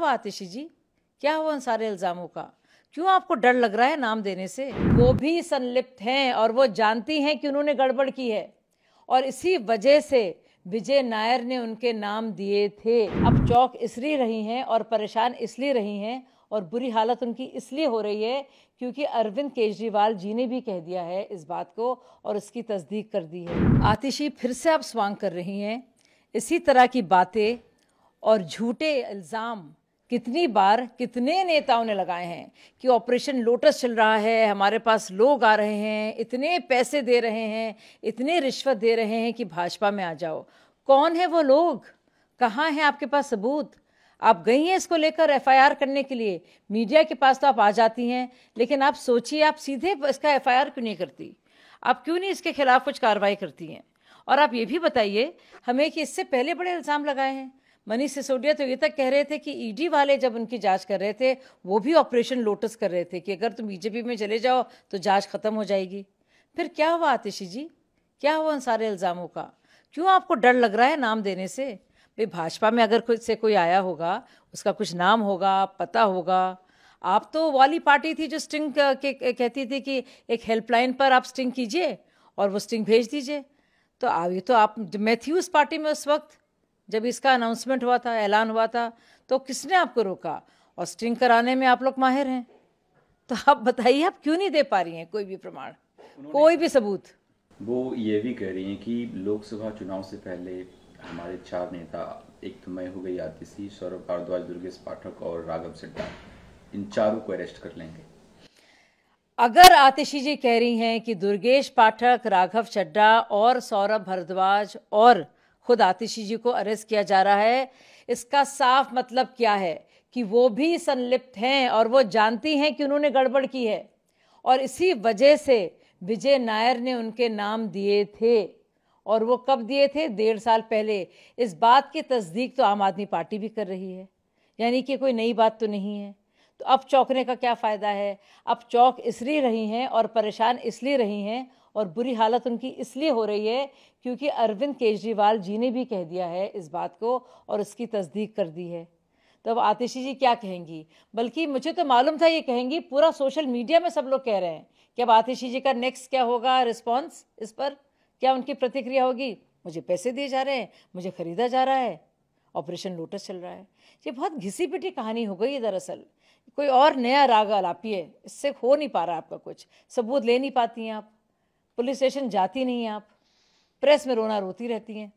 हुआ आतिशी जी क्या हुआ उन सारे इल्ज़ामों का क्यों आपको डर लग रहा है नाम देने से वो भी संलिप्त हैं और वो जानती हैं कि उन्होंने गड़बड़ की है और इसी वजह से विजय नायर ने उनके नाम दिए थे अब चौक इसलिए रही हैं और परेशान इसलिए रही हैं और बुरी हालत उनकी इसलिए हो रही है क्योंकि अरविंद केजरीवाल जी ने भी कह दिया है इस बात को और उसकी तस्दीक कर दी है आतिशी फिर से आप स्वांग कर रही हैं इसी तरह की बातें और झूठे इल्ज़ाम कितनी बार कितने नेताओं ने लगाए हैं कि ऑपरेशन लोटस चल रहा है हमारे पास लोग आ रहे हैं इतने पैसे दे रहे हैं इतने रिश्वत दे रहे हैं कि भाजपा में आ जाओ कौन है वो लोग कहाँ हैं आपके पास सबूत आप गई हैं इसको लेकर एफआईआर करने के लिए मीडिया के पास तो आप आ जाती हैं लेकिन आप सोचिए आप सीधे इसका एफआईआर क्यों नहीं करती आप क्यों नहीं इसके खिलाफ कुछ कार्रवाई करती हैं और आप ये भी बताइए हमें कि इससे पहले बड़े इल्ज़ाम लगाए हैं मनीष सिसोदिया तो ये तक कह रहे थे कि ईडी e वाले जब उनकी जांच कर रहे थे वो भी ऑपरेशन लोटस कर रहे थे कि अगर तुम बीजेपी में चले जाओ तो जांच खत्म हो जाएगी फिर क्या हुआ आतिशी जी क्या हुआ उन सारे इल्ज़ामों का क्यों आपको डर लग रहा है नाम देने से भाई भाजपा में अगर खुद से कोई आया होगा उसका कुछ नाम होगा पता होगा आप तो वाली पार्टी थी जो स्टिंग के कहती थी कि एक हेल्पलाइन पर आप स्टिंग कीजिए और वो स्टिंग भेज दीजिए तो आप ये तो आप मैं थी उस पार्टी में उस वक्त जब इसका अनाउंसमेंट हुआ था ऐलान हुआ था तो किसने आपको रोका और स्टिंग कराने में आप लोग माहिर हैं तो आप बताइए आप क्यों नहीं दे पा रही हैं कोई भी प्रमाण कोई भी सबूत वो ये भी कह रही हैं कि लोकसभा चुनाव से पहले हमारे चार नेता एक तो मैं हो गई आतिशी सौरभ भारद्वाज दुर्गेश पाठक और राघव सिड्डा इन चारों को अरेस्ट कर लेंगे अगर आतिशी जी कह रही हैं कि दुर्गेश पाठक राघव चड्डा और सौरभ भारद्वाज और खुद आतिशी जी को अरेस्ट किया जा रहा है इसका साफ मतलब क्या है कि वो भी संलिप्त हैं और वो जानती हैं कि उन्होंने गड़बड़ की है और इसी वजह से विजय नायर ने उनके नाम दिए थे और वो कब दिए थे डेढ़ साल पहले इस बात की तस्दीक तो आम आदमी पार्टी भी कर रही है यानी कि कोई नई बात तो नहीं है तो अब चौंकने का क्या फ़ायदा है अब चौक इसलिए रही हैं और परेशान इसलिए रही हैं और बुरी हालत उनकी इसलिए हो रही है क्योंकि अरविंद केजरीवाल जी ने भी कह दिया है इस बात को और उसकी तस्दीक कर दी है तो अब आतिशी जी क्या कहेंगी बल्कि मुझे तो मालूम था ये कहेंगी पूरा सोशल मीडिया में सब लोग कह रहे हैं कि अब आतिशी जी का नेक्स्ट क्या होगा रिस्पॉन्स इस पर क्या उनकी प्रतिक्रिया होगी मुझे पैसे दिए जा रहे हैं मुझे ख़रीदा जा रहा है ऑपरेशन लोटस चल रहा है ये बहुत घिसी पिटी कहानी हो गई है दरअसल कोई और नया राग अलापिए इससे हो नहीं पा रहा आपका कुछ सबूत ले नहीं पाती हैं आप पुलिस स्टेशन जाती नहीं आप प्रेस में रोना रोती रहती हैं